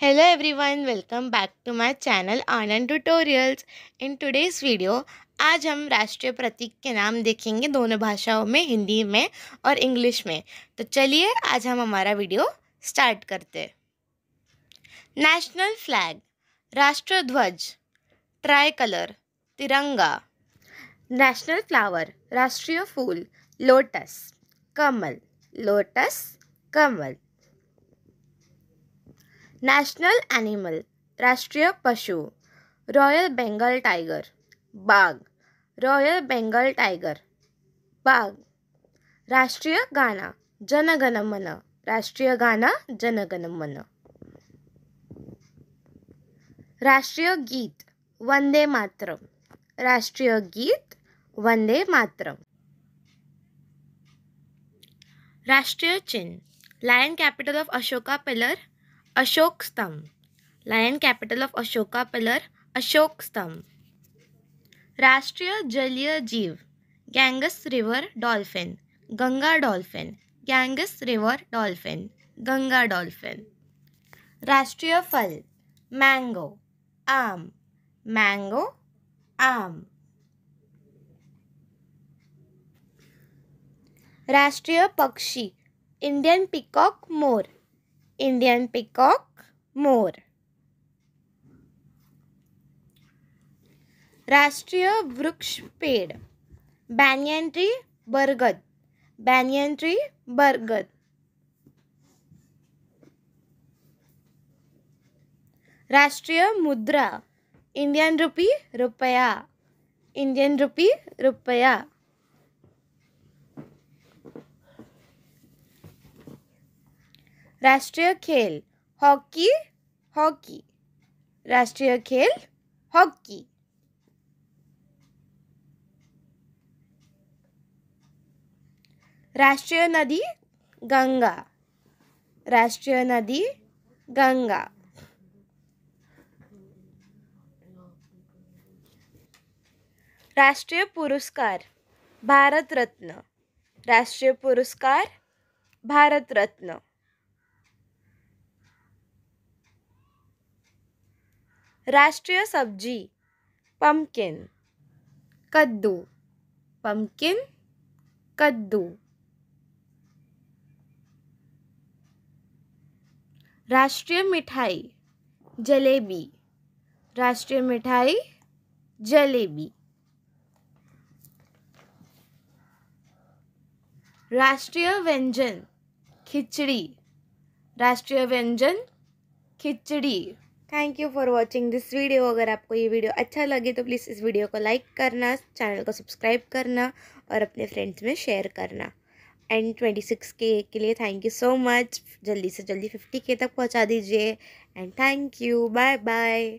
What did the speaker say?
Hello everyone, welcome back to my channel Anand Tutorials. In today's video, आज हम राष्ट्रीय प्रतीक के नाम देखेंगे दोनों भाषाओं में हिंदी में और इंग्लिश में तो चलिए आज हम हमारा वीडियो स्टार्ट करते नेशनल फ्लैग राष्ट्र ध्वज ट्राई कलर तिरंगा नेशनल फ्लावर राष्ट्रीय फूल लोटस कमल लोटस कमल नेशनल एनिमल राष्ट्रीय पशु रॉयल बेंगल टाइगर बाघ रॉयल बेंगल टाइगर बाघ राष्ट्रीय गाना जनगण मन राष्ट्रीय गाना जनगण मन राष्ट्रीय गीत वंदे मातरम राष्ट्रीय गीत वंदे मातरम राष्ट्रीय चिन्ह lion capital of Ashoka pillar Ashok स्तंभ lion capital of Ashoka pillar Ashok स्तंभ राष्ट्रीय जलीय जीव Ganges river dolphin Ganga dolphin Ganges river dolphin Ganga dolphin राष्ट्रीय फल मैंगो आम मैंगो आम राष्ट्रीय पक्षी इंडियन पिकॉक मोर Indian peacock, मोर राष्ट्रीय वृक्ष पेड़ बैनियन ट्री बरगद बैनियन ट्री बरगद राष्ट्रीय मुद्रा इंडियन रुपी रुपया इंडियन रुपी रुपया राष्ट्रीय खेल हॉकी हॉकी राष्ट्रीय खेल हॉकी राष्ट्रीय नदी गंगा राष्ट्रीय नदी गंगा राष्ट्रीय पुरस्कार भारत रत्न राष्ट्रीय पुरस्कार भारत रत्न राष्ट्रीय सब्जी पम्पकिन कद्दू पम्पकिन कद्दू राष्ट्रीय मिठाई जलेबी राष्ट्रीय मिठाई जलेबी राष्ट्रीय व्यंजन खिचड़ी राष्ट्रीय व्यंजन khichdi thank you for watching this video अगर आपको ये वीडियो अच्छा लगे तो प्लीज़ इस वीडियो को लाइक करना चैनल को सब्सक्राइब करना और अपने फ्रेंड्स में शेयर करना एंड ट्वेंटी सिक्स के के लिए थैंक यू सो मच जल्दी से जल्दी फिफ्टी के तक पहुंचा दीजिए and thank you bye bye